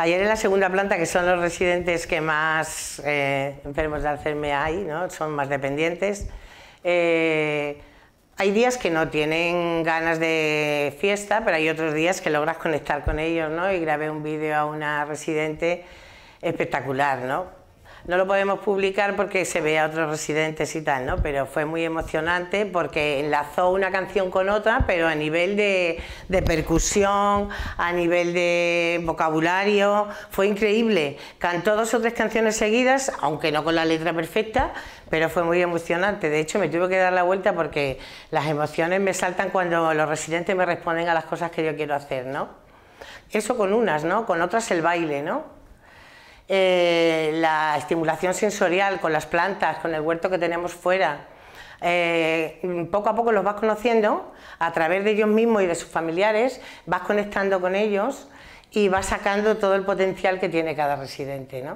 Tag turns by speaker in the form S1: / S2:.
S1: Ayer en la segunda planta, que son los residentes que más eh, enfermos de Alzheimer hay, ¿no? son más dependientes, eh, hay días que no tienen ganas de fiesta, pero hay otros días que logras conectar con ellos, ¿no? Y grabé un vídeo a una residente espectacular, ¿no? no lo podemos publicar porque se ve a otros residentes y tal, ¿no? Pero fue muy emocionante porque enlazó una canción con otra, pero a nivel de, percusión, a nivel de vocabulario, fue increíble. Cantó dos o tres canciones seguidas, aunque no con la letra perfecta, pero fue muy emocionante. De hecho, me tuve que dar la vuelta porque las emociones me saltan cuando los residentes me responden a las cosas que yo quiero hacer, ¿no? Eso con unas, ¿no? Con otras el baile, ¿no? Eh, la estimulación sensorial con las plantas, con el huerto que tenemos fuera. Eh, poco a poco los vas conociendo a través de ellos mismos y de sus familiares, vas conectando con ellos y vas sacando todo el potencial que tiene cada residente.